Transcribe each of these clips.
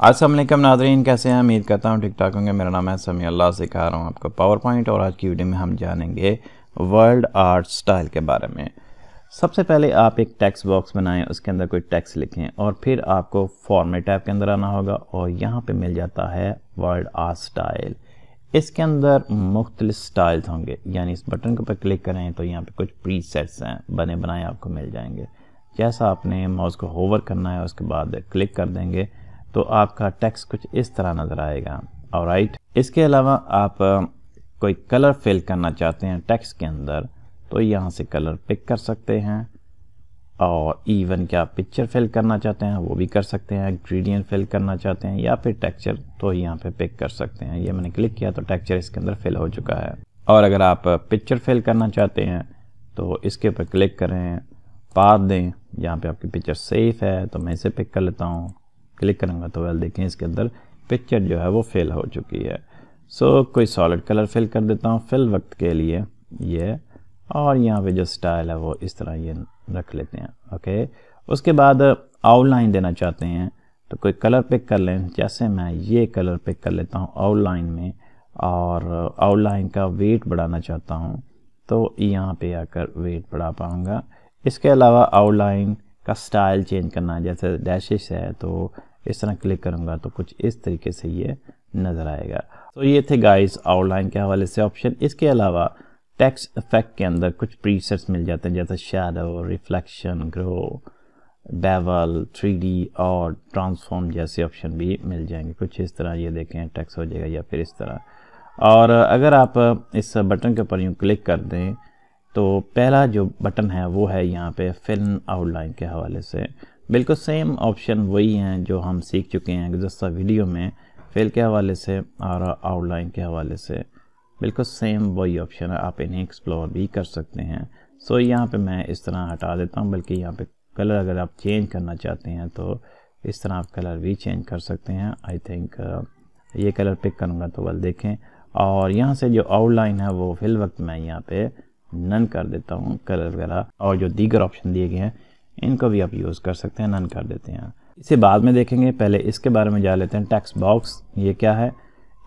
असल नाजरीन कैसे हैं उम्मीद करता हूँ ठीक ठाक होंगे मेरा नाम है समी अल्लाह सिखा रहा हूँ आपको पावर पॉइंट और आज की वीडियो में हम जानेंगे वर्ल्ड आर्ट स्टाइल के बारे में सबसे पहले आप एक टेक्स्ट बॉक्स बनाएं उसके अंदर कोई टेक्स्ट लिखें और फिर आपको फॉर्मेट ऐप के अंदर आना होगा और यहाँ पे मिल जाता है वर्ल्ड आर्ट स्टाइल इसके अंदर मुख्तलिफ स्टाइल्स होंगे यानी इस बटन के ऊपर क्लिक करें तो यहाँ पर कुछ प्री सेट्स हैं बने बनाए आपको मिल जाएंगे जैसा आपने माउस को होवर करना है उसके बाद क्लिक कर देंगे तो आपका टेक्स्ट कुछ इस तरह नज़र आएगा और राइट इसके अलावा आप कोई कलर फिल करना चाहते हैं टेक्स्ट के अंदर तो यहाँ से कलर पिक कर सकते हैं और इवन क्या पिक्चर फिल करना चाहते हैं वो भी कर सकते हैं ग्रीडियन फिल करना चाहते हैं या फिर टेक्चर तो यहाँ पे पिक कर सकते हैं ये मैंने क्लिक किया तो टेक्चर इसके अंदर फिल हो चुका है और अगर आप पिक्चर फिल करना चाहते हैं तो इसके ऊपर क्लिक करें पाथ दें यहाँ पे आपकी पिक्चर सेफ है तो मैं इसे पिक कर लेता हूँ क्लिक करूँगा तो वेल देखें इसके अंदर पिक्चर जो है वो फेल हो चुकी है सो so, कोई सॉलिड कलर फिल कर देता हूँ फिल वक्त के लिए ये और यहाँ पे जो स्टाइल है वो इस तरह ये रख लेते हैं ओके उसके बाद आउटलाइन देना चाहते हैं तो कोई कलर पिक कर लें जैसे मैं ये कलर पिक कर लेता हूँ आउटलाइन में और आउटलाइन का वेट बढ़ाना चाहता हूँ तो यहाँ पे आकर वेट बढ़ा पाऊँगा इसके अलावा आउटलाइन का स्टाइल चेंज करना जैसे डैशेस है तो इस तरह क्लिक करूँगा तो कुछ इस तरीके से ये नज़र आएगा तो ये थे गाइस आउटलाइन के हवाले से ऑप्शन इसके अलावा टैक्स इफेक्ट के अंदर कुछ प्रीसेट्स मिल जाते हैं जैसे shadow reflection glow bevel three और ट्रांसफॉर्म जैसे ऑप्शन भी मिल जाएंगे कुछ इस तरह ये देखें टैक्स हो जाएगा या फिर इस तरह और अगर आप इस बटन के ऊपर यूँ क्लिक कर दें तो पहला जो बटन है वो है यहाँ पे फिल्म आउटलाइन के हवाले से बिल्कुल सेम ऑप्शन वही हैं जो हम सीख चुके हैं गुजस्ता वीडियो में फेल के हवाले से और आउटलाइन के हवाले से बिल्कुल सेम वही ऑप्शन है आप इन्हें एक्सप्लोर भी कर सकते हैं सो यहाँ पे मैं इस तरह हटा देता हूँ बल्कि यहाँ पे कलर अगर आप चेंज करना चाहते हैं तो इस तरह आप कलर भी चेंज कर सकते हैं आई थिंक ये कलर पिक करूँगा तो बल देखें और यहाँ से जो आउटलाइन है वो फिल वक्त मैं यहाँ पे नन कर देता हूँ कलर वगैरह और जो दीगर ऑप्शन दिए गए हैं इनको भी आप यूज़ कर सकते हैं नन कर देते हैं इसे बाद में देखेंगे पहले इसके बारे में जा लेते हैं टैक्स बॉक्स ये क्या है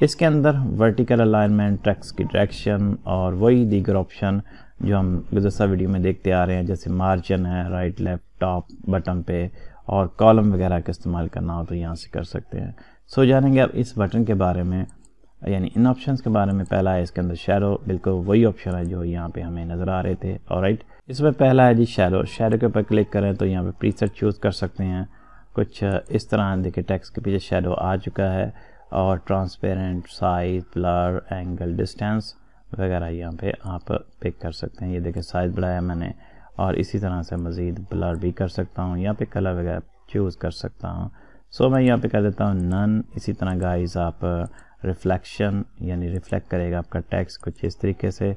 इसके अंदर वर्टिकल अलाइनमेंट ट्रैक्स की डायरेक्शन और वही दीगर ऑप्शन जो हम गुजस्ता वीडियो में देखते आ रहे हैं जैसे मार्जिन है राइट लेफ्ट टॉप बटन पे और कॉलम वगैरह का इस्तेमाल करना हो तो यहाँ से कर सकते हैं सो जानेंगे आप इस बटन के बारे में यानी इन ऑप्शंस के बारे में पहला है इसके अंदर शेडो बिल्कुल वही ऑप्शन है जो यहाँ पे हमें नज़र आ रहे थे और राइट इसमें पहला है जी शेडो शेडो के ऊपर क्लिक करें तो यहाँ पे प्रीसेट चूज़ कर सकते हैं कुछ इस तरह देखिए टेक्स्ट के पीछे शेडो आ चुका है और transparent size blur angle distance वगैरह यहाँ पे आप पिक कर सकते हैं ये देखिए साइज़ बढ़ाया मैंने और इसी तरह से मज़ीद ब्लर भी कर सकता हूँ यहाँ पे कलर वगैरह चूज़ कर सकता हूँ सो मैं यहाँ पे कर देता हूँ नन इसी तरह गाइस आप रिफ्लेक्शन यानी रिफ्लेक्ट करेगा आपका टैक्स कुछ इस तरीके से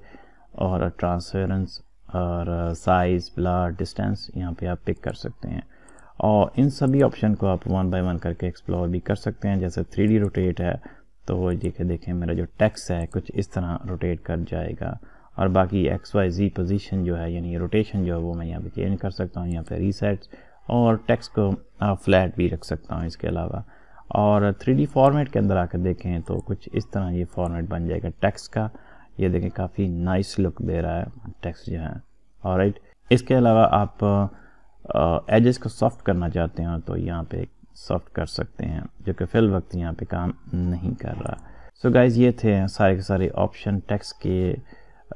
और ट्रांसफेरेंस और साइज़ ब्ला डिस्टेंस यहाँ पे आप पिक कर सकते हैं और इन सभी ऑप्शन को आप वन बाय वन करके एक्सप्लोर भी कर सकते हैं जैसे थ्री डी रोटेट है तो वो देखे देखें मेरा जो टैक्स है कुछ इस तरह रोटेट कर जाएगा और बाकी एक्स वाई जी पोजीशन जो है यानी रोटेशन जो है वो मैं यहाँ पे चेंज कर सकता हूँ यहाँ पे रीसेट्स और टैक्स को फ्लैट uh, भी रख सकता हूँ इसके अलावा और थ्री फॉर्मेट के अंदर आकर देखें तो कुछ इस तरह ये फॉर्मेट बन जाएगा टैक्स का ये देखें काफ़ी नाइस लुक दे रहा है टैक्स जो है और राइट इसके अलावा आप एजेस को सॉफ्ट करना चाहते हैं तो यहाँ पे सॉफ्ट कर सकते हैं जो कि फिल वक्त यहाँ पे काम नहीं कर रहा सो so गाइज ये थे सारे के सारे ऑप्शन टैक्स के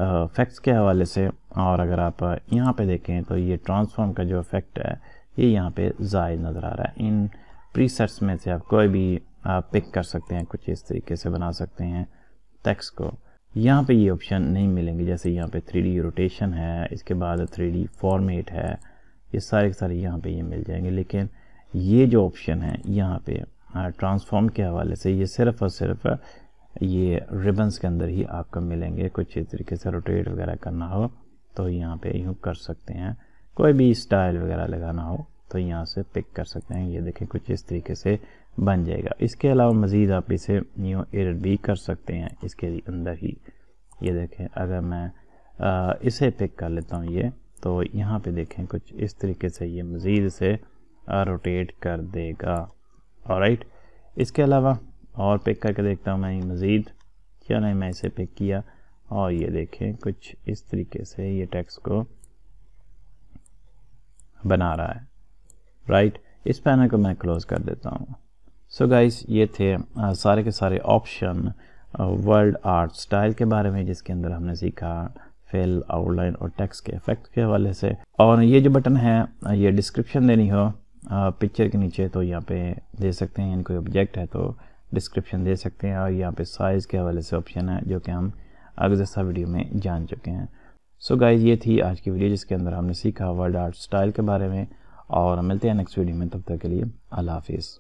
फैक्ट्स के हवाले से और अगर आप यहाँ पे देखें तो ये ट्रांसफॉर्म का जो इफेक्ट है ये यहाँ पे जायद नज़र आ रहा है इन प्रीसेट्स में से आप कोई भी आप पिक कर सकते हैं कुछ इस तरीके से बना सकते हैं टेक्स को यहाँ पे ये ऑप्शन नहीं मिलेंगे जैसे यहाँ पे थ्री डी रोटेशन है इसके बाद थ्री डी फॉर्मेट है ये सारे के सारे यहाँ पे ये मिल जाएंगे लेकिन ये जो ऑप्शन है यहाँ पे ट्रांसफॉर्म के हवाले से ये सिर्फ और सिर्फ ये रिबन्स के अंदर ही आपको मिलेंगे कुछ इस तरीके से रोटेट वगैरह करना हो तो यहाँ पे यूँ कर सकते हैं कोई भी स्टाइल वगैरह लगाना हो तो यहाँ से पिक कर सकते हैं ये देखें कुछ इस तरीके से बन जाएगा इसके अलावा मज़ीद आप इसे न्यू एडिट भी कर सकते हैं इसके अंदर ही ये देखें अगर मैं आ, इसे पिक कर लेता हूँ ये तो यहाँ पे देखें कुछ इस तरीके से ये मज़ीद से रोटेट कर देगा और राइट इसके अलावा और पिक करके देखता हूँ मैं मज़ीद क्या नहीं मैं इसे पिक किया और ये देखें कुछ इस तरीके से ये टैक्स को बना रहा है राइट right? इस पैनल को मैं क्लोज कर देता हूँ सो गाइस ये थे आ, सारे के सारे ऑप्शन वर्ल्ड आर्ट स्टाइल के बारे में जिसके अंदर हमने सीखा फिल आउटलाइन और टेक्स के इफेक्ट के हवाले से और ये जो बटन है ये डिस्क्रिप्शन देनी हो पिक्चर के नीचे तो यहाँ पे दे सकते हैं यानी कोई ऑब्जेक्ट है तो डिस्क्रिप्शन दे सकते हैं और यहाँ पे साइज़ के हवाले से ऑप्शन है जो कि हम अगजस्ता वीडियो में जान चुके हैं सो so गाइज ये थी आज की वीडियो जिसके अंदर हमने सीखा वर्ल्ड आर्ट स्टाइल के बारे में और मिलते हैं नेक्स्ट वीडियो में तब तक के लिए अल्लाह हाफिज़